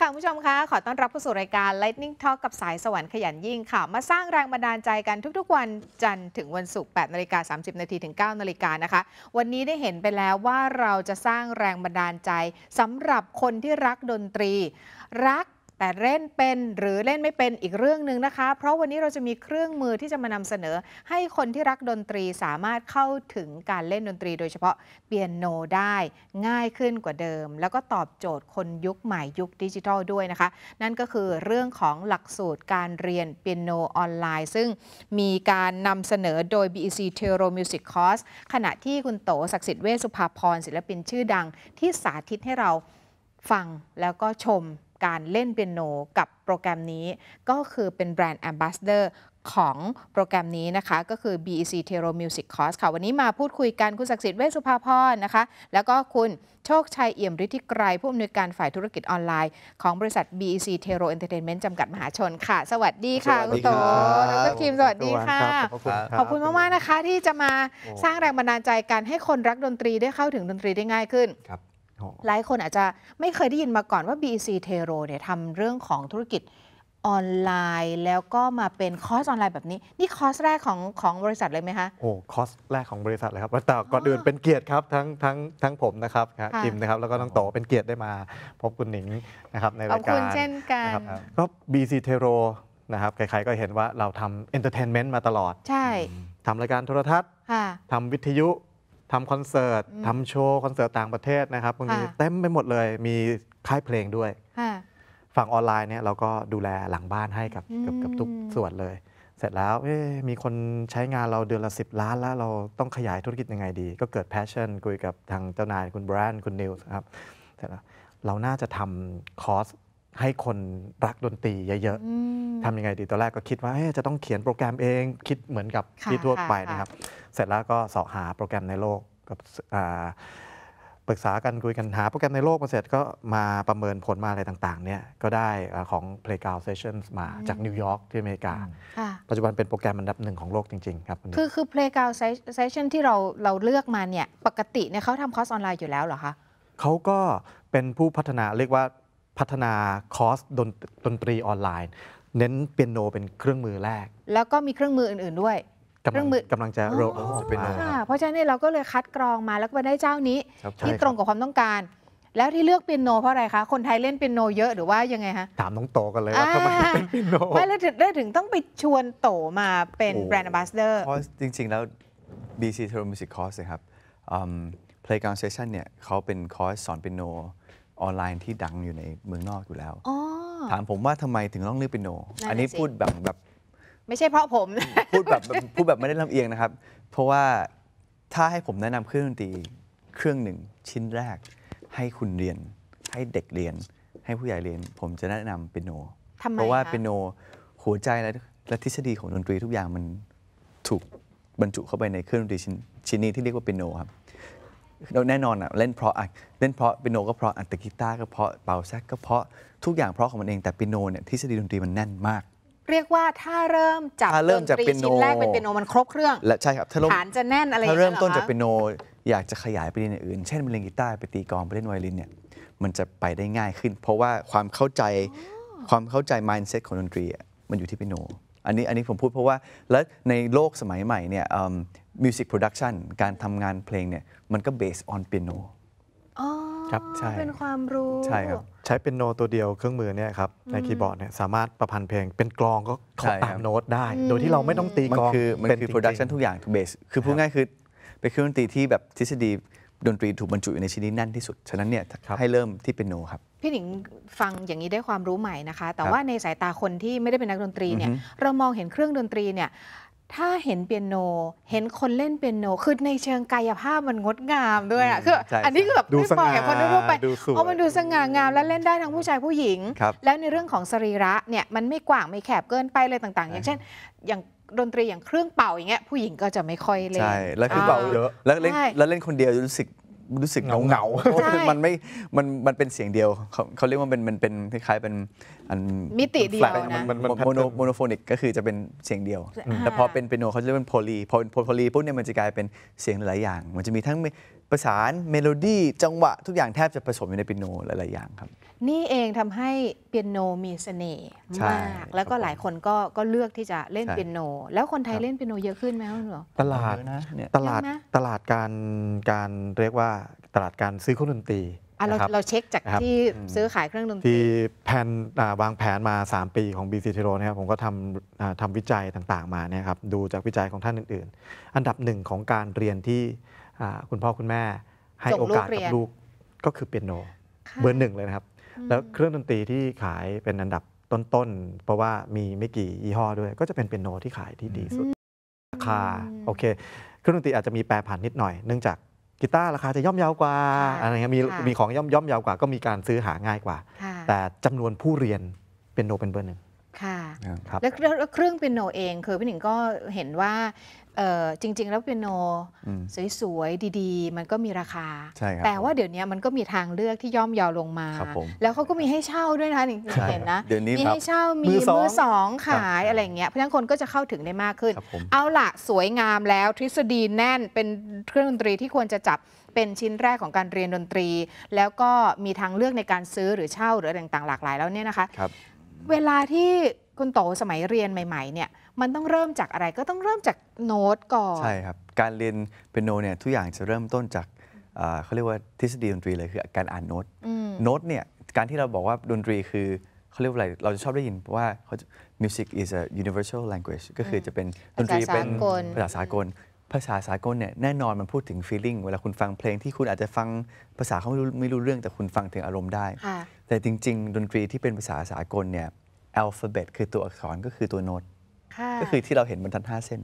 ค่ะผู้ชมคะขอต้อนรับเข้าสู่รายการ Lightning Talk กับสายสวรรค์ขยันยิ่งค่ะ มาสร้างแรงบันดาลใจกันทุกๆ วันจันทร์ถึงวันศุกร์8นาฬิกา30นาทีถึง 9นาฬิกานะคะ วันนี้ได้เห็นไปแล้วว่าเราจะสร้างแรงบันดาลใจสำหรับคนที่รักดนตรี รักแต่เล่นเป็นหรือเล่นไม่เป็นอีกเรื่องหนึ่งนะคะ เพราะวันนี้เราจะมีเครื่องมือที่จะมานำเสนอ ให้คนที่รักดนตรีสามารถเข้าถึงการเล่นดนตรีโดยเฉพาะเปียโนได้ง่ายขึ้นกว่าเดิม แล้วก็ตอบโจทย์คนยุคใหม่ยุคดิจิทัลด้วยนะคะ นั่นก็คือเรื่องของหลักสูตรการเรียนเปียโนออนไลน์ ซึ่งมีการนำเสนอโดย BEC t e r o Music Course ขณะที่คุณโตศักดิ์สิทธิ์เวสุภาพรศิลปินชื่อดังที่สาธิตให้เราฟังแล้วก็ชมการเล่นเปียโนกับโปรแกรมนี้ก็คือเป็นแบรนด์แอมบาสเดอร์ ของโปรแกรมนี้นะคะ ก็คือ BEC t e r o Music Course ค่ะวันนี้มาพูดคุยกันคุณศักดิ์สิทธิ์เวสุภาพรนะคะ แล้วก็คุณโชคชัยเอี่ยมฤทธิไกรผู้อำนวยการฝ่ายธุรกิจออนไลน์ของบริษัท BEC t e r o Entertainment จำกัดมหาชนค่ะ สวัสดีค่ะคุณโตและคิมสวัสดีค่ะขอบคุณมากๆนะคะที่จะมาสร้างแรงบันดาลใจกันให้คนรักดนตรีได้เข้าถึงดนตรีได้ง่ายขึ้นหลายคนอาจจะไม่เคยได้ยินมาก่อนว่า BEC t e r o เนี่ยทำเรื่องของธุรกิจออนไลน์แล้วก็มาเป็นคอร์สออนไลน์แบบนี้นี่คอร์สแรกของของบริษัทเลยไหมคะโอ้คอร์สแรกของบริษัทเลยครับแต่ก่อนอื่นเป็นเกียรติครับทั้งทั้งทั้งผมนะครับทิมนะครับแล้วก็น้องโตเป็นเกียรติได้มาพบคุณหนิงนะครับในรายการขอบคุณเช่นกันก็ BC t e r o นะครับใครๆก็เห็นว่าเราทำเอนเตอร์เทนเมนต์มาตลอด ใช่ทำรายการโทรทัศน์ทำวิทยุทำคอนเสิร์ตทำโชว์ คอนเสิร์ตต่างประเทศนะครับตวงนี้เต็มไปหมดเลย มีค่ายเพลงด้วยฝั่งออนไลน์เนี่ย เราก็ดูแลหลังบ้านให้กับกับทุกส่วนเลย เสร็จแล้วมีคนใช้งานเราเดือนละ 10 ล้านแล้วเราต้องขยายธุรกิจยังไงดี ก็เกิดแพชชั่นคุยกับทางเจ้านาย คุณแบรนด์คุณนิวส์ครับเสร็จแล้วเราน่าจะทำคอร์สให้คนรักดนตรีเยอะ ๆ ทำยังไงดี ตอนแรกก็คิดว่าจะต้องเขียนโปรแกรมเอง คิดเหมือนกับที่ทั่วไปนะครับ เสร็จแล้วก็สอหาโปรแกรมในโลก กับปรึกษากันคุยกันหาโปรแกรมในโลกมาเสร็จก็มาประเมินผลมาอะไรต่างๆ เนี่ยก็ได้ของ Playground Sessions มาจากนิวยอร์กที่อเมริกา ปัจจุบันเป็นโปรแกรมอันดับหนึ่งของโลกจริงๆ ครับ คือคือ Playground Session ที่เราเราเลือกมาเนี่ยปกติเนี่ยเขาทำคอร์สออนไลน์อยู่แล้วเหรอคะเขาก็เป็นผู้พัฒนาเรียกว่าพัฒนาคอสดนดนตรีออนไลน์เน้นเปียโนเป็นเครื่องมือแรก แล้วก็มีเครื่องมืออื่นๆด้วยเครื่องมือกำลังจะโรลออกมาเพราะฉะนั้นเราก็เลยคัดกรองมาแล้วก็ไปได้เจ้านี้ที่ตรงกับความต้องการ แล้วที่เลือกเปียโน เพราะอะไรคะคนไทยเล่นเปียโนเยอะหรือว่ายังไงคะถามน้องโตกันเลยว่าทำไมเป็นเปียโนไม่แล้วถึงได้ถึงต้องไปชวนโตมาเป็นแบรนด์บัสเดอร์เพราะจริงๆแล้ว BC t e r m u s i c Course ครับเพล u การเซ s ชันเนี่ยเขาเป็นคอร์สสอนเปียโนออนไลน์ที่ดังอยู่ในเมืองนอกอยู่แล้วถามผมว่าทำไมถึงต้องเลือกเปียโน อันนี้พูดแบบแบบไม่ใช่เพราะผม พูดแบบพูดแบบไม่ได้ลำเอียงนะครับ เพราะว่าถ้าให้ผมแนะนำเครื่องดนตรีเครื่องหนึ่งชิ้นแรก ให้คุณเรียน ให้เด็กเรียน ให้ผู้ใหญ่เรียนผมจะแนะนำเปียโน เพราะว่าเปียโน หัวใจและและทฤษฎีของดนตรีทุกอย่างมันถูกบรรจุเข้าไปในเครื่องดนตรีชิ้นชิ้นนี้ที่เรียกว่าเปียโนครับแน่นอนอ่ะเล่นเพราะเล่นเพราะปิโนก็เพราะอัตกีตาก็เพราะเป่าแซกก็เพราะทุกอย่างเพราะของมันเองแต่ปิโนเนี่ยทฤษฎีดนตรีมันแน่นมาก เรียกว่าถ้าเริ่มจากเริ่มจากเปียโนชิ้นแรกเป็นเปียโน มันครบเครื่องและใช่ครับถ้าเริ่มฐานจะแน่นอะไรอย่งเางี้ยเริ่มต้นจากเปียโนอยากจะขยายไปเรนองอื่นเช่นไปเล่นกีตาร์ไปตีกองไปเล่นไวโอลินเนี่ยมันจะไปได้ง่ายขึ้น เพราะว่าความเข้าใจความเข้าใจ mindset ของดนตรีมันอยู่ที่เปียโน อันนี้อันนี้ผมพูดเพราะว่าแล้วในโลกสมัยใหม่เนี่ยมิวสิกโปรดักชันการทำงานเพลงเนี่ย มันก็เบสออนเปียโนครับใช่เป็นความรู้ ใช่ครับใช้เป็นโนตัวเดียวเครื่องมือเนี่ยครับ ในคีย์บอร์ดเนี่ยสามารถประพันธ์เพลงเป็นกลองก็ขอตามโน้ตได้ โดยที่เราไม่ต้องตีกลอง มันคือมันคือโปรดักชันทุกอย่างทุกเบส คือพูดง่ายคือ เป็นเครื่องดนตรีที่แบบทฤษฎีดนตรีถูกบรรจุอยู่ในชิ้นนี้แน่นที่สุดฉะนั้นเนี่ยให้เริ่มที่เป็นโนครับพี่หนิงฟังอย่างนี้ได้ความรู้ใหม่นะคะ แต่ว่าในสายตาคนที่ไม่ได้เป็นนักดนตรีเนี่ยเรามองเห็นเครื่องดนตรีเนี่ยถ้าเห็นเปียโนเห็นคนเล่นเปียโนคือในเชิงกายภาพมันงดงามด้วยอ่ะคืออันนี้คือแบบดูสง่าคนทั่วไปเอามันดูสง่างามแล้วเล่นได้ทั้งผู้ชายผู้หญิงแล้วในเรื่องของสรีระเนี่ยมันไม่กว้างไม่แคบเกินไปเลยต่างๆ อย่างเช่น อย่างดนตรีอย่างเครื่องเป่าอย่างเงี้ยผู้หญิงก็จะไม่ค่อยเล่นใช่แล้วคือเป่าเยอะแล้วเล่นแล้วเล่นคนเดียวรู้สึกรู้สึกเหงาเหงามันไม่มันมันเป็นเสียงเดียว เขาเรียกว่าเป็นมันเป็นคล้ายๆเป็นอันมิติเดียวนะโมโนโมโนโฟนิกก็คือจะเป็นเสียงเดียวแต่พอเป็นเปียโนเขาจะเรียกเป็นโพลีพอเป็นโพลีปุ๊บเนี่ยมันจะกลายเป็นเสียงหลายอย่าง มันจะมีทั้งประสานเมโลดี้จังหวะทุกอย่างแทบจะผสมอยู่ในเปียโนหลายๆอย่างครับ นี่เองทำให้เปียโนมีเสน่ห์มากแล้วก็หลายคนก็ก็เลือกที่จะเล่นเปียโน แล้วคนไทยเล่นเปียโนเยอะขึ้นไหมครับหตลาดนะตลาดตลาดการการเรียกว่าตลาดการซื้อเครื่องดนตรีเราเราเช็คจากที่ซื้อขายเครื่องดนตรีที่แผนวางแผนมา 3 ปีของ BC t r o นะครับผมก็ทำทำวิจัยต่างๆมาเนี่ยครับดูจากวิจัยของท่านอื่นๆ อันดับหนึ่งของการเรียนที่คุณพ่อคุณแม่ให้โอกาสกับลูกก็คือเปียโนเบอร์หนึ่งเลยนะครับแล้วเครื่องดนตรีที่ขายเป็นอันดับต้นๆเพราะว่ามีไม่กี่ยี่ห้อด้วย ก็จะเป็นเปียโนที่ขายที่ดีสุด ราคาโอเคเครื่องดนตรีอาจจะมีแปรผันนิดหน่อยเนื่องจากกีตาร์ราคาจะย่อมเยาวกว่าอะไรเงี้ยมีมีของย่อมย่อมเยาวกว่าก็มีการซื้อหาง่ายกว่า แต่จำนวนผู้เรียนเป็นโนเป็นเบอร์หนึ่งค่ะ แล้วเครื่องเปียโนเอง คือพี่หนิงก็เห็นว่าจริง ๆ แล้วเปียโนสวยๆดีๆ มันก็มีราคา แต่ว่าเดี๋ยวนี้มันก็มีทางเลือกที่ย่อมเยาวลงมา แล้วเขาก็มีให้เช่าด้วยนะคะเห็นนะมีให้เช่ามีมือสองขายอะไรเงี้ยเพราะฉะนั้นคนก็จะเข้าถึงได้มากขึ้น เอาละสวยงามแล้วทฤษฎีแน่นเป็นเครื่องดนตรีที่ควรจะจับเป็นชิ้นแรกของการเรียนดนตรี แล้วก็มีทางเลือกในการซื้อหรือเช่าหรืออะไรต่างๆหลากหลายแล้วเนี่ยนะคะเวลาที่คุณโตสมัยเรียนใหม่ ๆ เนี่ยมันต้องเริ่มจากอะไรก็ต้องเริ่มจากโน้ตก่อน ใช่ครับ การเรียนเปียโนเนี่ยทุกอย่างจะเริ่มต้นจากเขาเรียกว่าทฤษฎีดนตรีเลยคือ การอ่านโน้ตโน้ตเนี่ย การที่เราบอกว่าดนตรีคือเขาเรียกว่าอะไรเราจะชอบได้ยิน ว่า music is a universal language ก็คือจะเป็นดนตรีเป็นภาษาสากลภาษาสากลเนี่ยแน่นอนมันพูดถึง feeling เวลาคุณฟังเพลงที่คุณอาจจะฟังภาษาเขาไม่รู้ไม่รู้เรื่องแต่คุณฟังถึงอารมณ์ได้แต่จริง ๆ ดนตรีที่เป็นภาษาสากลเนี่ย alphabet คือตัวอักษรก็คือตัวโน้ตก็คือที่เราเห็นบรรทัดห้าเส้น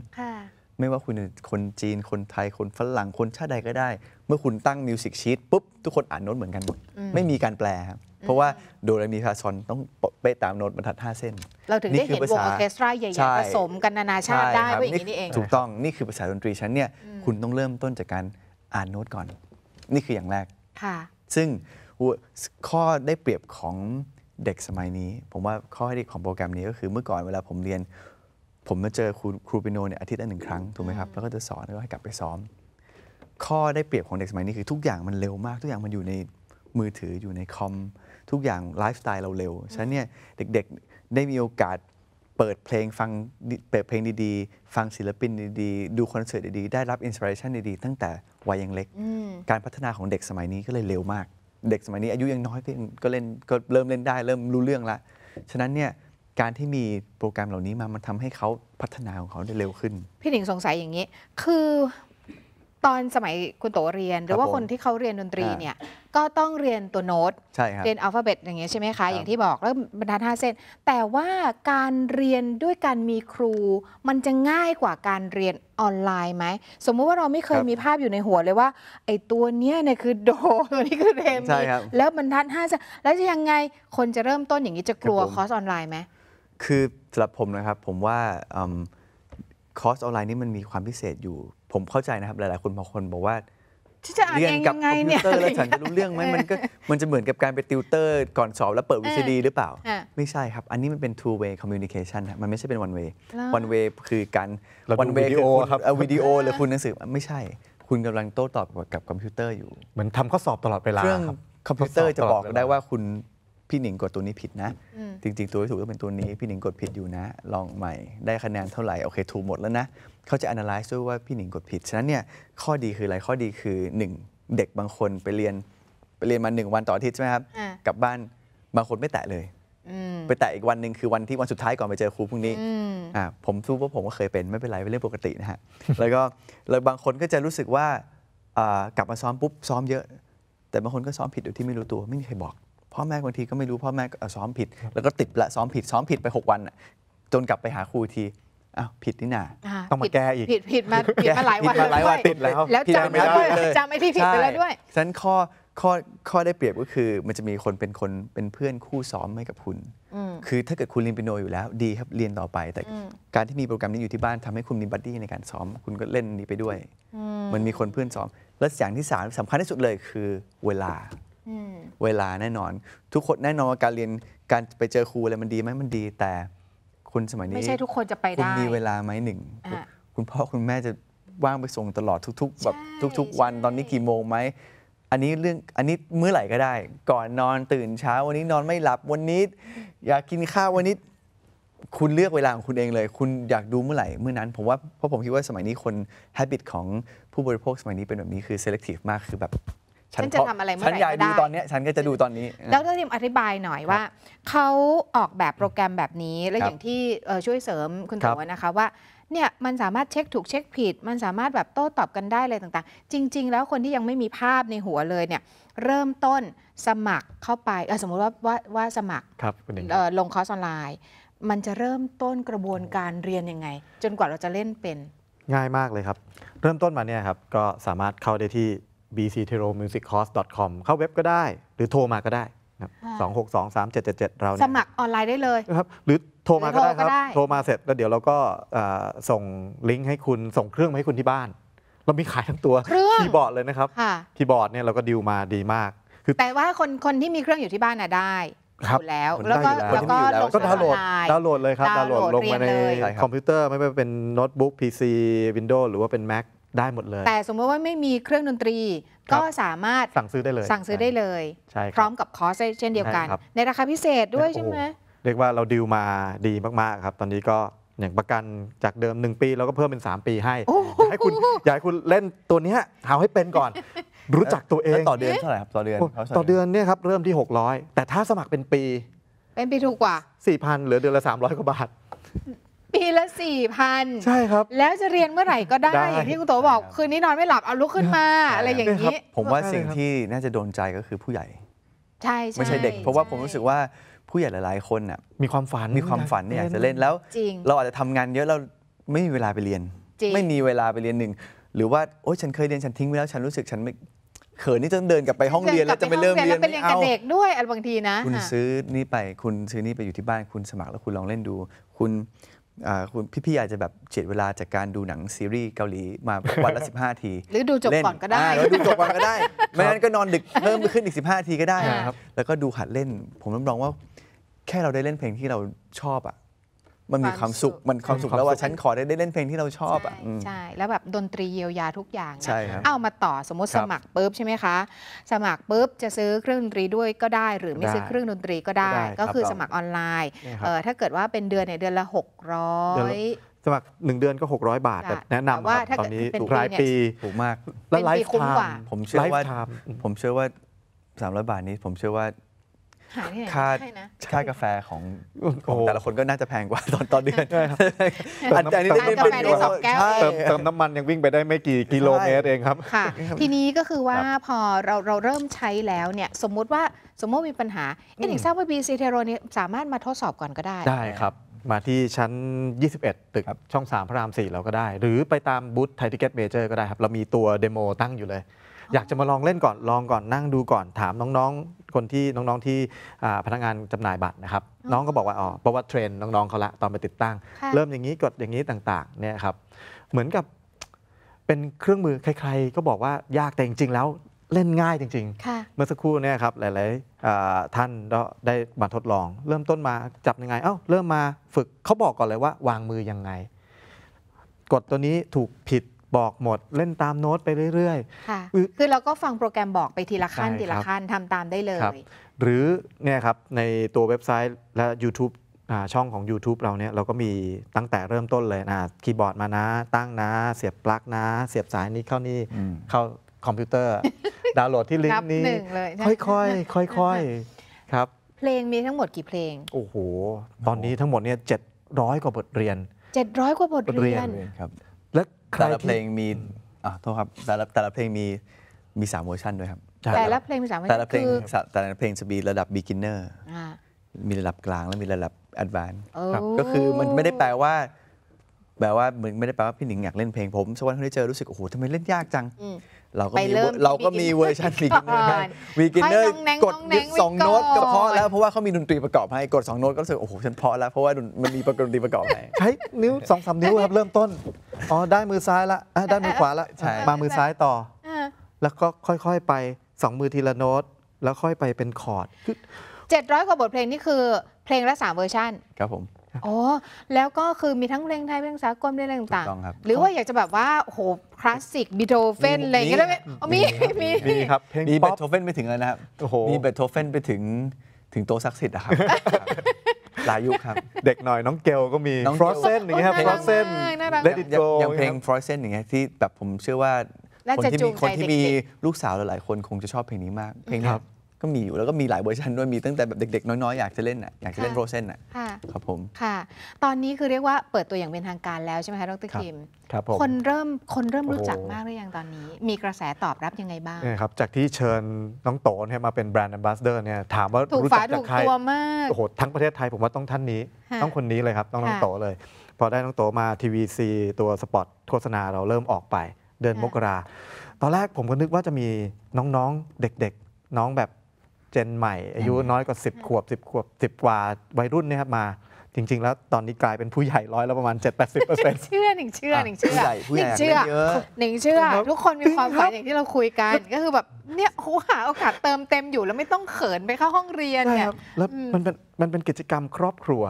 ไม่ว่าคุณคนจีน คนไทยคนฝรั่งคนชาติใดก็ได้ เมื่อคุณตั้งมิวสิกชีตปุ๊บ ทุกคนอ่านโน้ตเหมือนกันหมด ไม่มีการแปลครับ เพราะว่าโดเรมีฟาซอนต้องเป๊ะตามโน้ตบรรทัดห้าเส้นเราถึงได้เห็นวงออเคสตราใหญ่ๆผสมกันนานาชาติได้ว่าอย่างนี้นี่เองถูกต้องนี่คือภาษาดนตรีชั้นเนี่ยคุณต้องเริ่มต้นจากการอ่านโน้ตก่อน นี่คืออย่างแรกซึ่งข้อได้เปรียบของเด็กสมัยนี้ผมว่าข้อได้ของโปรแกรมนี้ก็คือเมื่อก่อนเวลาผมเรียนผมมาเจอครูครูปิโนเนี่ยอาทิตย์ละหนึ่งครั้งถูกไหมครับแล้วก็จะสอนแล้วก็ให้กลับไปซ้อม ข้อได้เปรียบของเด็กสมัยนี้คือทุกอย่างมันเร็วมาก ทุกอย่างมันอยู่ในมือถืออยู่ในคอม ทุกอย่าง ไลฟ์สไตล์เราเร็ว ฉะนั้นเนี่ยเด็กๆได้มีโอกาสเปิดเพลงฟังเปิดเพลงดีๆ ฟังศิลปินดีๆ ดูคอนเสิร์ตดีๆ ได้รับอินสปิเรชันดีๆ ตั้งแต่วัยยังเล็กการพัฒนาของเด็กสมัยนี้ก็เลยเร็วมาก เด็กสมัยนี้อายุยังน้อยก็เล่นก็เริ่มเล่นได้ เริ่มรู้เรื่องละฉะนั้นเนี่ยการที่มีโปรแกรมเหล่านี้มา มันทำให้เขาพัฒนาของเขาได้เร็วขึ้น พี่หนิงสงสัยอย่างนี้คือตอนสมัยคุณโตเรียน หรือว่าคนที่เขาเรียนดนตรีเนี่ย ก็ต้องเรียนตัวโน้ต เรียนอัลฟาเบตอย่างเงี้ยใช่ไหมคะ อย่างที่บอกแล้วบรรทัดห้าเส้น แต่ว่าการเรียนด้วยการมีครู มันจะง่ายกว่าการเรียนออนไลน์ไหม สมมุติว่าเราไม่เคยคมีภาพอยู่ในหัวเลยว่า ไอ้ตัวเนี้ยเนี่ยคือโด ตัวนี้คือเรใช่มีครับแล้วบรรทัดห้าเส้นแล้วจะยังไงคนจะเริ่มต้นอย่างนี้จะกลัวคอร์สออนไลน์ไหมคือสำหรับผมนะครับผมว่าคอร์สออนไลน์นี่มันมีความพิเศษอยู่ ผมเข้าใจนะครับ หลาย ๆ คนบางคนบอกว่าเรียนกับคอมพิวเตอร์แล้วฉันจะรู้เรื่องไหมมันก็มันจะเหมือนกับการไปติวเตอร์ก่อนสอบ แล้วเปิดวิ v ดีหรือเปล่า ไม่ใช่ครับ อันนี้มันเป็น two way communication มันไม่ใช่เป็น one way one way คือการ one way คือวิดีโอ หรือคุณหนังสือไม่ใช่ คุณกำลังโต้ตอบกับคอมพิวเตอร์อยู่เหมือนทำข้อสอบตลอดเวลาเครื่องคอมพิวเตอร์จะบอกได้ว่าคุณพี่หนิงกดตัวนี้ผิดนะ จริง ๆ ตัวที่ถูกต้องเป็นตัวนี้พี่หนิงกดผิดอยู่นะ ลองใหม่ได้คะแนนเท่าไหร่โอเคถูกหมดแล้วนะเขาจะ analyze ด้วยว่าพี่หนิงกดผิดฉะนั้นเนี่ยข้อดีคืออะไรข้อดีคือ 1 เด็กบางคนไปเรียนไปเรียนมา1วันต่ออาทิตย์ใช่ไหมครับกลับบ้านบางคนไม่แตะเลยไปแตะอีกวันหนึ่งคือวันที่วันสุดท้ายก่อนไปเจอครูพรุ่งนี้อ่าผมรู้ว่าผมก็เคยเป็นไม่เป็นไรเป็นเรื่องปกตินะฮะแล้วก็แล้วบางคนก็จะรู้สึกว่ากลับมาซ้อมปุ๊บซ้อมเยอะ แต่บางคนก็ซ้อมผิดโดยที่ไม่รู้ตัวไม่มีใครบอกพ่อแม่บางทีก็ไม่รู้พ่อแม่ซ้อมผิด แล้วก็ติดละซ้อมผิดซ้อมผิดไป6วันจนกลับไปหาครูทีอ้าวผิดนี่นาต้องมาแก้อีก ผิดผิดมาผิดมาหลายวันหลายวันติดแล้ว แล้วจำไม่ได้จำไม่ที่ผิดไปแล้วด้วยฉะนั้นข้อข้อข้อได้เปรียบก็คือ มันจะมีคนเป็นคนเป็นเพื่อนคู่ซ้อมให้กับคุณคือถ้าเกิดคุณเรียนเปียโนอยู่แล้วดีครับเรียนต่อไป แต่การที่มีโปรแกรมนี้อยู่ที่บ้านทำให้คุณมีบัดดี้ในการซ้อมคุณก็เล่นนี้ไปด้วยมันมีคนเพื่อนซ้อม และอย่างที่สามสำคัญที่สุดเลยคือเวลาเวลาแน่นอน ทุกคนแน่นอนว่าการเรียนการไปเจอครูอะไรมันดีไหมมันดี แต่คุณสมัยนี้ไม่ใช่ทุกคนจะไปได้คุณมีเวลาไหมหนึ่งคุณพ่อคุณแม่จะว่างไปส่งตลอดทุกๆแบบทุกๆวันตอนนี้กี่โมงไหม อันนี้เรื่องอันนี้เมื่อไหร่ก็ได้ ก่อนนอนตื่นเช้า วันนี้นอนไม่หลับวันนี้ อยากกินข้าววันนี้คุณเลือกเวลาของคุณเองเลย คุณอยากดูเมื่อไหร่เมื่อนั้น ผมว่าเพราะผมคิดว่าสมัยนี้คนฮับิตของผู้บริโภคสมัยนี้เป็นแบบนี้คือ selective มากคือแบบฉันจะทำอะไรเมื่อไหร่ก็ได้ฉันอยากดูตอนนี้ฉันก็จะดูตอนนี้แดรทิมอธิบายหน่อยว่าเขาออกแบบโปรแกรมแบบนี้และอย่างที่ช่วยเสริมคุณตัวนะคะ ว่าเนี่ยมันสามารถเช็คถูกเช็คผิด มันสามารถแบบโต้ตอบกันได้เลยต่างๆ จริง ๆ แล้วคนที่ยังไม่มีภาพในหัวเลยเนี่ย เริ่มต้นสมัครเข้าไปสมมติว่าว่าว่าสมัครครลงคอร์สออนไลน์ มันจะเริ่มต้นกระบวนการเรียนยังไง จนกว่าเราจะเล่นเป็น ง่ายมากเลยครับ เริ่มต้นมาเนี่ยครับก็สามารถเข้าได้ที่ b c t e r o m u s i c c o u r s e c o m เข้าเว็บก็ได้ หรือโทรมาก็ได้สองหกสองสามเจ็ดเจ็ดเจ็ดเราสมัครออนไลน์ได้เลยครับหรือโทรมาก็ได้ครับ โทรมาเสร็จแล้วเดี๋ยวเราก็ส่งลิงก์ให้คุณส่งเครื่องมาให้คุณที่บ้าน เรามีขายทั้งตัวคีย์บอร์ดเลยนะครับคีย์บอร์ดเนี่ยเราก็ดีลมาดีมากคือแต่ว่าคนคนที่มีเครื่องอยู่ที่บ้านน่ะได้ครับแล้ว แล้วก็แล้วก็ลงดาวน์โหลดดาวน์โหลดเลยครับดาวน์โหลดลงมาในคอมพิวเตอร์ไม่ว่าเป็นโน้ตบุ๊กพีซีวินโดว์หรือว่าเป็น Mac ได้หมดเลย แต่สมมติว่าไม่มีเครื่องดนตรีก็สามารถสั่งซื้อได้เลย สั่งซื้อได้เลยใช่พร้อมกับคอร์สเช่นเดียวกัน ในราคาพิเศษด้วยใช่ไหมเรียกว่าเราดิวมาดีมากๆครับ ตอนนี้ก็อย่างประกันจากเดิม 1 ปีเราก็เพิ่มเป็น 3 ปีให้ ให้คุณอยากให้คุณเล่นตัวนี้หาให้เป็นก่อน รู้จักตัวเอง ต่อเดือนเท่าไหร่ครับ ต่อเดือน ต่อเดือนเนี่ยครับเริ่มที่ 600 แต่ถ้าสมัครเป็นปี เป็นปีถูกกว่า4,000เหลือเดือนละ300กว่าบาทปีละสี่พันใช่ครับ แล้วจะเรียนเมื่อไหร่ก็ได้ไดอย่างที่คุณโตบอก คืนนี้นอนไม่หลับ เอาลุกขึ้นมาอะไรอย่างนี้ผมว่าสิ่งที่น่าจะโดนใจก็คือผู้ใหญ่ ใช่ใช่ไม่ใช่เด็ก เพราะว่าผมรู้สึกว่าผู้ใหญ่หลายๆคนน่ะมีความฝันมีความฝันเนี่ยจะเล่นแล้วเราอาจจะทำงานเยอะเราไม่มีเวลาไปเรียนไม่มีเวลาไปเรียนหนึ่งหรือว่าโอ๊ยฉันเคยเรียนฉันทิ้งไปแล้วฉันรู้สึกฉันไม่เขินนี่ต้องเดินกลับไปห้องเรียนแล้วจะไปเริ่มเรียนไเม่เอาเด็กด้วยอบางทีนะคุณซื้อนี่ไปคุณซื้อนี่ไปอยู่ที่บ้านคุณสมัครแล้วคุณลองเล่นดูคุณคุณพี่ๆอาจจะแบบเจียดเวลาจากการดูหนังซีรีส์เกาหลีมาวันละ15ที หรือดูจบก่อนก็ได้หรือดูจบก่อนก็ได้ ไม่งั้นก็นอนดึกเพิ่มขึ้นอีก15ทีก็ได้ครับ แล้วก็ดูหัดเล่น ผมรับรองว่า แค่เราได้เล่นเพลงที่เราชอบอ่ะมันมีความสุข มันความสุขแล้วว่าฉันขอได้เล่นเพลงที่เราชอบอ่ะใช่ แล้วแบบดนตรีเยียวยาทุกอย่างใช่ครับเอามาต่อสมมติสมัครปุ๊บใช่ไหมคะ สมัครปุ๊บจะซื้อเครื่องดนตรีด้วยก็ได้หรือไม่ซื้อเครื่องดนตรีก็ได้ ก็คือสมัครออนไลน์ ถ้าเกิดว่าเป็นเดือนเนี่ยเดือนละ 600 สมัครหนึ่งเดือนก็ 600 บาทแต่แนะนำรับตอนนี้ถูกรายปีถูกมากและไลฟ์ไทม์ผมเชื่อว่าผมเชื่อว่า300บาทนี้ ผมเชื่อว่าค่าใชค่ากาแฟของของแต่ละคนก็น่าจะแพงกว่าตอนตออเดือนอันนี้ได้เป็นได้สองแก้วเติมน้ำมันยังวิ่งไปได้ไม่กี่กิโลเมตรเองครับ ค่ะ ทีนี้ก็คือว่าพอเราเราเริ่มใช้แล้วเนี่ย สมมติว่าสมมติมีปัญหาเอ็นเอกทราบว่าบีซีเทโรนี่สามารถมาทดสอบก่อนก็ได้ ได้ครับ มาที่ชั้น 21 ตึกช่อง 3 พระราม 4 เราก็ได้ หรือไปตามบูธไทยทิเก็ตเมเจอร์ก็ได้ครับเรามีตัวเดโมตั้งอยู่เลยอยากจะมาลองเล่นก่อน ลองก่อน นั่งดูก่อนถามน้องๆ คนที่น้องๆ ที่พนักงานจำหน่ายบัตรนะครับน้องก็บอกว่าอ๋อเพราะว่าเทรนน้องๆเขาละตอนไปติดตั้ง เริ่มอย่างนี้กดอย่างนี้ต่างๆเนี่ยครับเหมือนกับเป็นเครื่องมือใครๆ ก็บอกว่ายากแต่จริงๆแล้วเล่นง่ายจริง ๆ เมื่อสักครู่เนี่ยครับหลายๆท่านได้มาทดลอง เริ่มต้นมาจับยังไงเอ้าเริ่มมาฝึกเขาบอกก่อนเลยว่าวางมือยังไง กดตัวนี้ถูกผิดบอกหมดเล่นตามโน้ต ไปเรื่อยๆค่ะคือเราก็ฟังโปรแกรมบอกไปทีละขั้นทีละขั้นทำตามได้เลยรหรือเนี่ยครับในตัวเว็บไซต์และ YouTube ช่องของ YouTube เราเนี่ยเราก็มีตั้งแต่เริ่มต้นเลยนะคีย์บอร์ดมานะ ตั้งนะ เสียบปลั๊กนะ เสียบสายนี้เข้านี่เข้าคอมพิวเตอร์ดาวน์โหลดที่ลิงก์นี้ ค่อยๆค่อยๆครับ เพลงมีทั้งหมดกี่เพลง โอ้โห ตอนนี้ทั้งหมดเนี่ยเจ็ดร้อยกว่าบทเรียนเจ็ดร้อยกว่าบทเรียนครับแต่ละเพลงมีอ่ะโทษครับแต่ละแต่ละเพลงมีมีสามเวอร์ชันด้วยครับแต่ละเพลงมีสามเวอร์ชันแต่ละเพลงแต่ละเพลงจะมีระดับ beginner มีระดับกลางและมีระดับ advance ก็คือมันไม่ได้แปลว่าแปลว่าเหมือนไม่ได้แปลว่าพี่หนิงอยากเล่นเพลงผมสักวันที่เจอรู้สึกโอ้โหทำไมเล่นยากจังเราก็มีเราก็มีเวอร์ชันวีกินเนอร์วีกินเนอร์กดสองโน้ตก็เพาะแล้วเพราะว่าเขามีดนตรีประกอบให้กดสองโน้ตก็รู้สึกโอ้โหฉันเพาะแล้วเพราะว่ามันมีประดนตรีประกอบให้ใช้นิ้วสองสามนิ้วครับเริ่มต้นอ๋อได้มือซ้ายละอได้มือขวาละมามือซ้ายต่อ แล้วก็ค่อยๆไปสองมือทีละโน้ตแล้วค่อยไปเป็นคอร์ดเจ็ดร้อยกว่าบทเพลงนี่คือเพลงละสามเวอร์ชันครับผมอ๋อแล้วก็คือมีทั้งเพลงไทยเพลงสากลเพลงอะไรต่างตงๆ หรือว่าอยากจะแบบว่าโหคลาสสิกบีโธเฟนอะไรอย่างเงี้ยมีได้ไหมมีมีมีครับเพลงมีเบโธเฟนไปถึงอะไรนะครับโหมีเบโธเฟนไปถึงถึงโตซักิสิทธิ์อะครับหลายยุคครับ เด็กหน่อยน้องเกลก็มีฟรอสเซนอย่างเงี้ยครับฟรอสเซนน่ารโก Let it ยัง go ยงเพลง Frozen อย่างเงี้ยที่แบบผมเชื่อว่าคนที่มีคนที่มีลูกสาวหลายๆ คนคงจะชอบเพลงนี้มากเพลงนีครับก็มีอยู่ แล้วก็มีหลายเวอร์ชันด้วย มีตั้งแต่แบบเด็กๆ น้อยๆ อยากจะเล่นอ่ะอยากจะเล่นโรเซนอ่ะค่ะครับผม ค่ะ ตอนนี้คือเรียกว่าเปิดตัวอย่างเป็นทางการแล้วใช่ไหมคะดรคิมครับผมคนเริ่มคนเริ่มรู้จักมากหรือยังตอนนี้ มีกระแสตอบรับยังไงบ้างครับจากที่เชิญ น้องโตนี่มาเป็นแบรนด์แอมบาสเดอร์เนี่ยถามว่ารู้จักจากใครโอ้โหทั้งประเทศไทย ผมว่าต้องท่านนี้ ต้องคนนี้เลยครับต้องน้องโตเลย พอได้น้องโตมาทีวีซีตัวสปอตโฆษณา เราเริ่มออกไปเดือนมกราตอนแรกผมก็นึกว่าจะมีน้องๆเด็กๆน้องแบบเจนใหม่ อายุน้อยกว่า 10ขวบ 10ขวบ 10กว่าวัยรุ่นเนี่ยครับมาจริงๆ แล้วตอนนี้กลายเป็นผู้ใหญ่ร้อยแล้วประมาณ7 8 0เปอร์เซ็นต์เชื่อหนึ่งเชื่อหนึ่งเชื่อหนึ่งเชื่อหนึ่งเชื่อ ทุกคนมีความฝันอย่างที่เราคุยกันก็คือแบบเนี่ยโหหาโอกาสเติมเต็มอยู่แล้วไม่ต้องเขินไปเข้าห้องเรียนเนี่ยแล้วมันเป็นมันเป็นกิจกรรมครอบครัว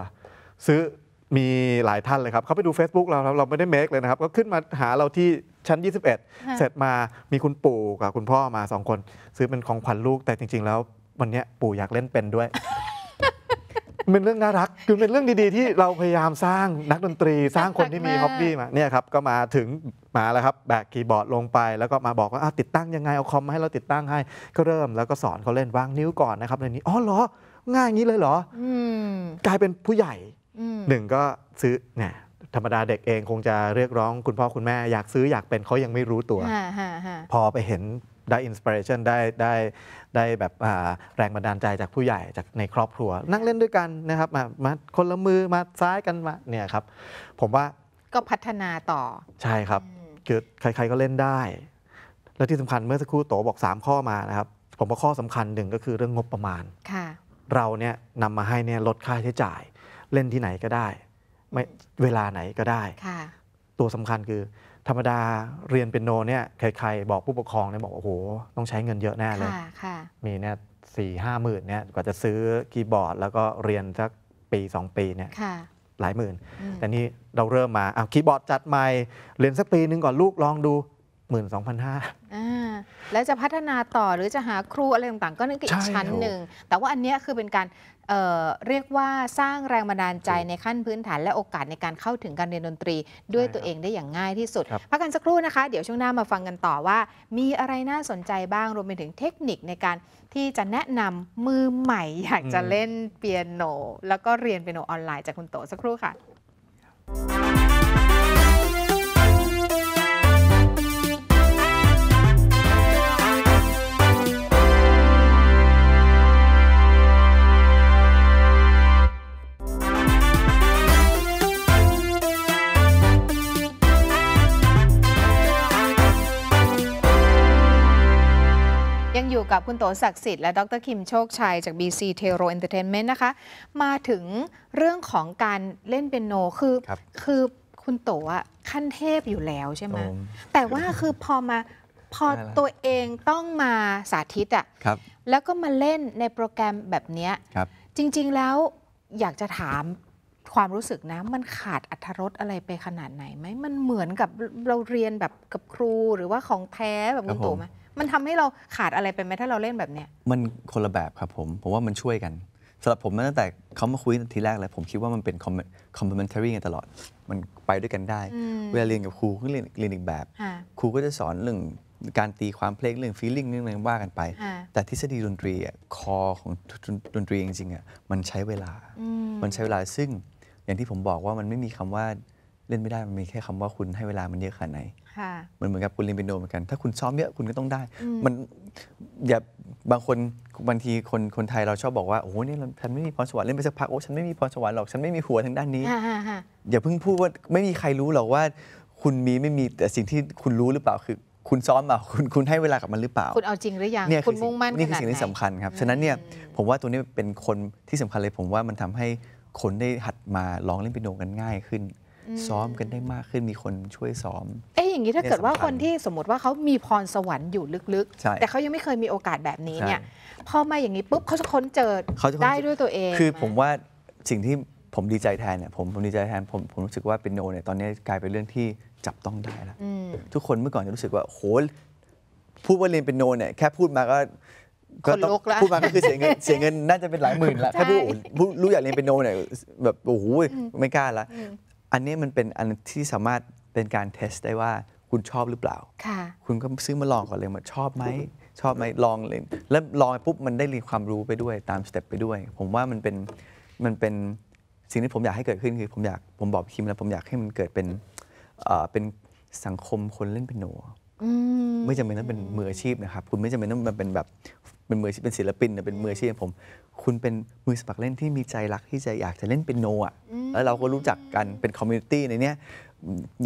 ซื้อมีหลายท่านเลยครับเขาไปดู Facebook เราครับเราไม่ได้เมคเลยนะครับก็ขึ้นมาหาเราที่ชั้น 21 เสร็จมามีคุณปู่กับคุณพ่อมา2คน ซื้อเป็นของขวัญลูกแต่จริง ๆแล้วันนี้ปู่อยากเล่นเป็นด้วยเป็นเรื่องน่ารักคือเป็นเรื่องดีๆ ที่เราพยายามสร้างนักดนตรีสร้างคนที่มีฮ็อบบี้มาเนี่ยครับ ก็มาถึงมาแล้วครับ แบกคีย์บอร์ดลงไปแล้วก็มาบอกว่าติดตั้งยังไงเอาคอมมาให้เราติดตั้งให้ ก็เริ่มแล้วก็สอนเขาเล่นวางนิ้วก่อนนะครับ ในนี้อ๋อเหรอง่ายงี้เลยเหรอกลายเป็นผู้ใหญ่หนึ่งก็ซื้อเนี่ย ธรรมดาเด็กเองคงจะเรียกร้องคุณพ่อคุณแม่อยากซื้ออยากเป็นเขายังไม่รู้ตัวพอไปเห็นได้อินสปิเรชันได้ได้ได้แบบแรงบันดาลใจจากผู้ใหญ่จากในครอบครัว นั่งเล่นด้วยกันนะครับมามาคนละมือมาซ้ายกันมาเนี่ยครับ ผมว่าก็พัฒนาต่อ ใช่ครับคือใครๆก็เล่นได้ และที่สำคัญเมื่อสักครู่โตบอก3ข้อมานะครับผมว่าข้อสำคัญหนึ่งก็คือเรื่องงบประมาณเราเนี่ยนำมาให้เนี่ยลดค่าใช้จ่ายเล่นที่ไหนก็ได้ ไม่เวลาไหนก็ได้ ตัวสำคัญคือธรรมดาเรียนเป็นโนเนี่ยใครๆ บอกผู้ปกครองเนี่ยบอกโอ้โห ต้องใช้เงินเยอะแน่เลยมีเนี่ยสี่ห้าหมื่นเนี่ยกว่าจะซื้อคีย์บอร์ด แล้วก็เรียนสักปี 2 ปีเนี่ยหลายหมื่นแต่นี่เราเริ่มมาเอาคีย์บอร์ดจัดใหม่ เรียนสักปีนึงก่อนลูกลองดูหมื่นสองพันห้าแล้วจะพัฒนาต่อหรือจะหาครูอะไรต่างๆ ก็นั่นก็อีกชั้นหนึ่ง แต่ว่าอันนี้คือเป็นการเเรียกว่าสร้างแรงบันดาลใจในขั้นพื้นฐานและโอกาสในการเข้าถึงการเรียนดนตรีด้วยตัวเองได้อย่างง่ายที่สุด พักกันสักครู่นะคะ เดี๋ยวช่วงหน้ามาฟังกันต่อว่า มีอะไรน่าสนใจบ้างรวมไปถึงเทคนิคในการที่จะแนะนำมือใหม่อยากจะเล่นเปียโน แล้วก็เรียนเปียโนออนไลน์จากคุณโตสักครู่ค่ะกับคุณโตศักดิ์สิทธิ์และดรคิมโชคชัย จาก BC t e r o Entertainment นะคะ มาถึงเรื่องของการเล่นเปียโน คือคคือคุณโตอะขั้นเทพอยู่แล้วใช่ไหมแต่ว่าคือพอมาพอตัวเองต้องมาสาธิตอะแล้วก็มาเล่นในโปรแกรมแบบเนี้ยจริง ๆแล้วอยากจะถามความรู้สึกนะ มันขาดอัธรสอะไรไปขนาดไหนไหมมันเหมือนกับเราเรียนแบบกับครูหรือว่าของแท้แบบคุณโตไหมมันทำให้เราขาดอะไรไปไหมถ้าเราเล่นแบบเนี้ยมันคนละแบบครับผม ผมว่ามันช่วยกันสำหรับผมตั้งแต่เขามาคุยทีแรกเลยผมคิดว่ามันเป็น complementary กันตลอด มันไปด้วยกันได้ เวลาเรียนกับครูก็เรียนเรียนอีกแบบครูก็จะสอนเรื่องการตีความเพลงเรื่องฟีลลิ่งเรื่องอะไรว่ากันไป แต่ทฤษฎีดนตรีคอของดนตรีจริงๆอ่ะมันใช้เวลา มันใช้เวลาซึ่งอย่างที่ผมบอกว่ามันไม่มีคำว่าเล่นไม่ได้มันมีแค่คำว่าคุณให้เวลามันเยอะขนาดไหนมันเหมือนกับคุณเล่นเปียโนเหมือนกันถ้าคุณซ้อมเยอะคุณก็ต้องได้ มันอย่าบางคนบางทีคนคนไทยเราชอบบอกว่าโอ้โหนี่ฉันไม่มีพรสวรรค์เล่นไปสักพักโอ้ฉันไม่มีพรสวรรค์หรอกฉันไม่มีหัวทางด้านนี้ อย่าเพิ่งพูดว่า ไม่มีใครรู้หรอกว่า คุณมีไม่มีแต่สิ่งที่คุณรู้หรือเปล่าคือคุณซ้อมม่าคุณคุณให้เวลากับมันหรือเปล่าคุณเอาจริงหรือยังเนี่ยคุณมุ่งมั่นนี่คือสิ่งที่สำคัญครับฉะนั้นเนี่ยผมว่าตัวนี้เป็นคนที่สำคัญเลยผมว่ามันทำให้คนได้หัดมาร้องเล่นเปียโนกันง่ายขึ้นซ้อมกันได้มากขึ้นมีคนช่วยซ้อม เอ้ยอย่างนี้ถ้าเกิดว่าคนที่สมมติว่าเขามีพรสวรรค์อยู่ลึกๆแต่เขายังไม่เคยมีโอกาสแบบนี้เนี่ย พอมาอย่างนี้ปุ๊บเขาจะค้นเจอได้ด้วยตัวเอง คือผมว่าสิ่งที่ผมดีใจแทนเนี่ยผมผมดีใจแทนผมผมรู้สึกว่าเป็นโนเนี่ยตอนนี้กลายเป็นเรื่องที่จับต้องได้แล้วทุกคนเมื่อก่อนจะรู้สึกว่าโหพูดว่าเรียนเป็นโนเนี่ยแค่พูดมาก็ก็ต้องพูดมาก็คือเสียเงินเสียเงินน่าจะเป็นหลายหมื่นละถ้าพูดรู้อยากเรียนเป็นโนเนี่ยแบบโอ้โหไม่กล้าละอันนี้มันเป็นอันที่สามารถเป็นการเทสได้ว่าคุณชอบหรือเปล่า ค่ะ คุณก็ซื้อมาลองก่อนเลยมาชอบไหมชอบไหมลองเลย แล้วลองปุ๊บมันได้เรียนความรู้ไปด้วยตามสเต็ปไปด้วย ผมว่ามันเป็นมันเป็นสิ่งที่ผมอยากให้เกิดขึ้นคือผมอยากผมบอกคิมแล้ว ผมอยากให้มันเกิดเป็นเออเป็นสังคมคนเล่นเปียโนไม่จำเป็นต้องเป็นมืออาชีพนะครับ คุณไม่จำเป็นต้องมาเป็นแบบเป็นมือเป็นศิลปินเป็นมืออชีพผม คุณเป็นมือสมัครเล่นที่มีใจรักที่จะอยากจะเล่นเป็นโนอ่ะแล้วเราก็รู้จักกันเป็นคอมมูนิตี้ในเนี้ย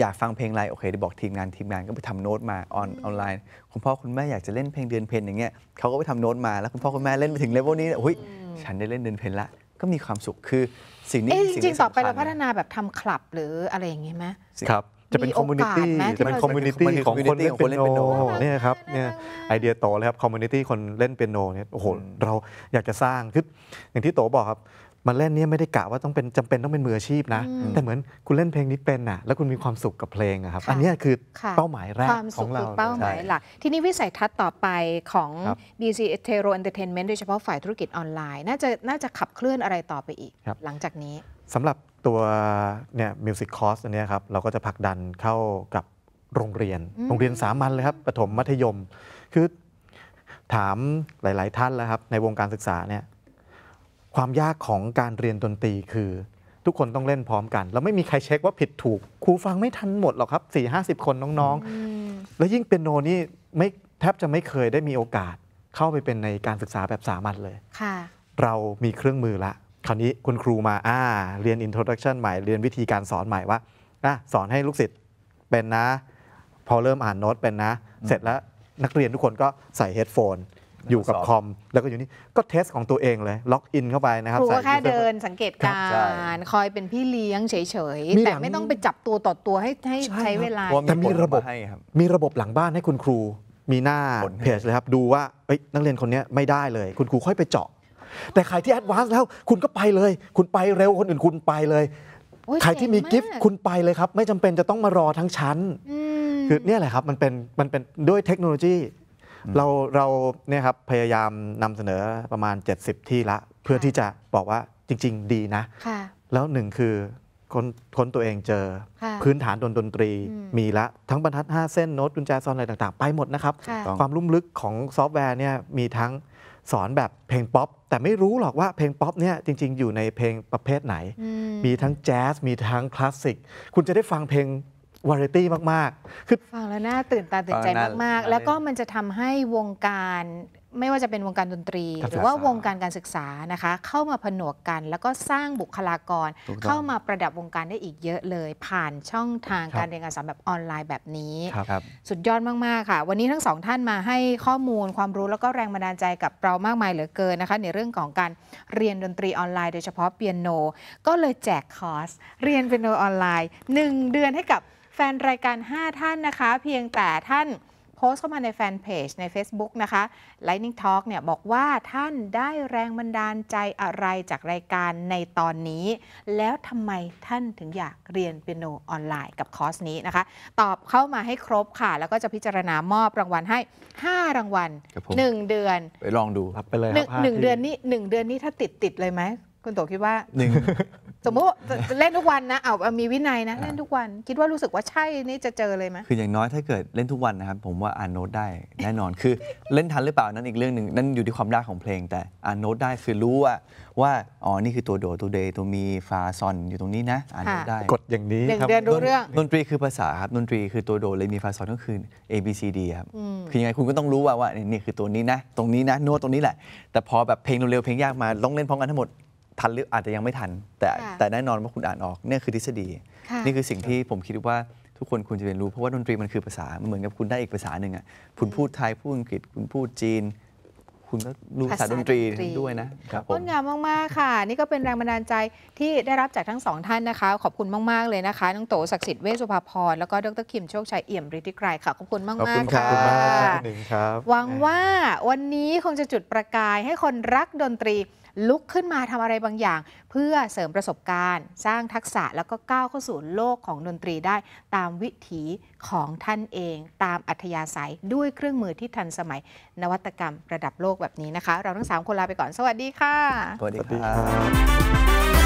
อยากฟังเพลงอะไรโอเคได้บอกทีมงานทีมงานก็ไปทำโน้ตมาออนออนไลน์คุณพ่อคุณแม่อยากจะเล่นเพลงเดือนเพลอย่างเงี้ยเขาก็ไปทำโน้ตมาแล้ว คุณพ่อคุณแม่เล่นไปถึงเลเวลนี้โอ้ยฉันได้เล่นเดือนเพลละก็มีความสุขคือสิ่งนี้จริงๆต่อไปเราพัฒนาแบบทำคลับหรืออะไรอย่างงี้ไหมครับจะเป็นคอมมูนิตี้จะเป็นคอมมูนิตี้ของคนเล่นเปียโนเนี่ยครับเนี่ยไอเดียโตเลยครับคอมมูนิตี้คนเล่นเปียโนเนี่ยโอ้โห เราอยากจะสร้างคืออย่างที่โตบอกครับมาเล่นเนี่ยไม่ได้กะว่าต้องเป็นจำเป็นต้องเป็นมืออาชีพนะ แต่เหมือนคุณเล่นเพลงนี้เป็นน่ะแล้วคุณมีความสุขกับเพลงครับอันนี้คือเป้าหมายแรกของเราเป้าหมายหลักทีนี้วิสัยทัศน์ต่อไปของ BC t เ r o Entertainment โดยเฉพาะฝ่ายธุรกิจออนไลน์น่าจะน่าจะขับเคลื่อนอะไรต่อไปอีก หลังจากนี้สำหรับตัวเนี่ยมิวสิกคอร์สอันนี้ครับเราก็จะผลักดันเข้ากับโรงเรียน โรงเรียนสามัญเลยครับ ประถมมัธยมคือถามหลาย ๆ ท่านแล้วครับ ในวงการศึกษาเนี่ยความยากของการเรียนดนตรีคือ ทุกคนต้องเล่นพร้อมกัน แล้วไม่มีใครเช็คว่าผิดถูก ครูฟังไม่ทันหมดหรอกครับ4ี่ห้าสิบคนน้องๆ แล้วยิ่งเป็นโนนี่ไม่แทบจะไม่เคยได้มีโอกาสเข้าไปเป็นในการศึกษาแบบสามัญเลยเรามีเครื่องมือละคราวนี้คุณครูมาอ่าเรียนอินโทรดักชันใหม่ เรียนวิธีการสอนใหม่ว่า สอนให้ลูกศิษย์เป็นนะ พอเริ่มอ่านโน้ตเป็นนะ เสร็จแล้วนักเรียนทุกคนก็ใส่เฮดโฟนอยู่กับคอม แล้วก็อยู่นี่ ก็เทสของตัวเองเลยล็อกอินเข้าไปนะครับครูก็แค่เดินสังเกตการ คอยเป็นพี่เลี้ยงเฉยๆ แต่ไม่ต้องไปจับตัวต่อตัวให้ใช้เวลาแต่มีระบบ มีระบบหลังบ้านให้คุณครูมีหน้าเพจเลยครับดูว่านักเรียนคนนี้ไม่ได้เลย คุณครูค่อยไปเจาะแต่ใครที่แอดวานซ์แล้วคุณก็ไปเลย คุณไปเร็ว คนอื่นคุณไปเลยใครที่มีกิฟต์คุณไปเลยครับ ไม่จำเป็นจะต้องมารอทั้งชั้นคือเนี่ยแหละครับ มันเป็น มันเป็นด้วยเทคโนโลยี เราเรา เนี่ยครับ พยายามนำเสนอประมาณ 70 ที่ละ เพื่อที่จะบอกว่าจริง ๆ ดีนะแล้วหนึ่งคือ คนคนตัวเองเจอพื้นฐานดนดนตรี มีละทั้งบรรทัด 5 เส้นโน้ตกุญแจซอนอะไรต่างๆ ไปหมดนะครับความลุ่มลึกของซอฟต์แวร์เนี่ยมีทั้งสอนแบบเพลงป๊อปแต่ไม่รู้หรอกว่าเพลงป๊อปเนี่ยจริงๆ อยู่ในเพลงประเภทไหน มีทั้งแจ๊สมีทั้งคลาสสิกคุณจะได้ฟังเพลงวาไรตี้มากๆ คือฟังแล้วน่าตื่นตาตื่นใจมากๆ แล้วก็มันจะทำให้วงการไม่ว่าจะเป็นวงการดนตรีหรือว่าวงการการศึกษานะคะ เข้ามาผนวกกัน แล้วก็สร้างบุคลากร เข้ามาประดับวงการได้อีกเยอะเลย ผ่านช่องทางการเรียนการสอนแบบออนไลน์แบบนี้สุดยอดมาก ๆ ค่ะ วันนี้ทั้งสองท่านมาให้ข้อมูลความรู้แล้วก็แรงบันดาลใจกับเรามากมายเหลือเกินนะคะ ในเรื่องของการเรียนดนตรีออนไลน์โดยเฉพาะเปียโน ก็เลยแจกคอร์สเรียนเปียโนออนไลน์ 1 เดือนให้กับแฟนรายการ 5 ท่านนะคะ เพียงแต่ท่านโพสเข้ามาในแฟนเพจใน Facebook นะคะ Lightning Talk เนี่ยบอกว่าท่านได้แรงบันดาลใจอะไรจากรายการในตอนนี้ แล้วทำไมท่านถึงอยากเรียนเปียโนออนไลน์กับคอร์สนี้นะคะ ตอบเข้ามาให้ครบค่ะ แล้วก็จะพิจารณามอบรางวัลให้ 5 รางวัล 1 เดือน ไปลองดูรับไปเลยคหรันึ่บงเดือนนี้หนึ่งเดือนนี้ถ้าติดติดเลยไหม คุณโตคิดว่าหนึ่งสมมติเล่นทุกวันนะเอามีวินัยนะ เล่นทุกวันคิดว่ารู้สึกว่าใช่นี่จะเจอเลยไหมคืออย่างน้อยถ้าเกิดเล่นทุกวันนะครับผมว่าอ่านโน้ตได้แน่นอน คือเล่นทันหรือเปล่านั่นอีกเรื่องหนึ่งนั่นอยู่ที่ความยากของเพลง แต่อ่านโน้ตได้คือรู้ว่าว่าอ๋อนี่คือตัวโดตัวเดตัวมีฟาซอนอยู่ตรงนี้นะอ่านโน้ตได้กดอย่างนี้ครับเรียนรู้เรื่องดนตรีคือภาษาครับดนตรีคือตัวโดเลยมีฟาซอนก็คือ A B C D ครับคือยังไงคุณก็ต้องรู้ว่าว่านี่คือตัวนี้นะตรงนี้นะโน้ตตรงนี้แหละแต่พอแบบเพลงเร็วเพลงยากมาต้องเล่นพร้อมกันทั้งหมดทันหรืออาจจะยังไม่ทัน แต่แต่แน่นอนว่าคุณอ่านออกเนี่ยคือทฤษฎี นี่คือสิ่งที่ผมคิดว่าทุกคนควรจะเรียนรู้เพราะว่าดนตรีมันคือภาษา มันเหมือนกับคุณได้อีกภาษาหนึ่งอ่ะคุณพูดไทยพูดอังกฤษคุณพูดจีน คุณก็รู้ภาษาดนตรี ด้วยนะครับผมงามมาก ๆ ค่ะ นี่ก็เป็นแรงบันดาลใจที่ได้รับจากทั้งสองท่านนะคะขอบคุณมากๆเลยนะคะน้องโตศักดิ์สิทธิ์เวสุภาพรแล้วก็ดรคิมโชคชัยเอี่ยมฤทธิไกรค่ะขอบคุณมากมากค่ะหวังว่าวันนี้คงจะจุดประกายให้คนรักดนตรีลุกขึ้นมาทำอะไรบางอย่าง เพื่อเสริมประสบการณ์ สร้างทักษะแล้วก็ก้าวเข้าสู่โลกของดนตรีได้ตามวิถีของท่านเอง ตามอัธยาศัยด้วยเครื่องมือที่ทันสมัย นวัตกรรมระดับโลกแบบนี้นะคะ เราทั้ง3คนลาไปก่อนสวัสดีค่ะ สวัสดีครับ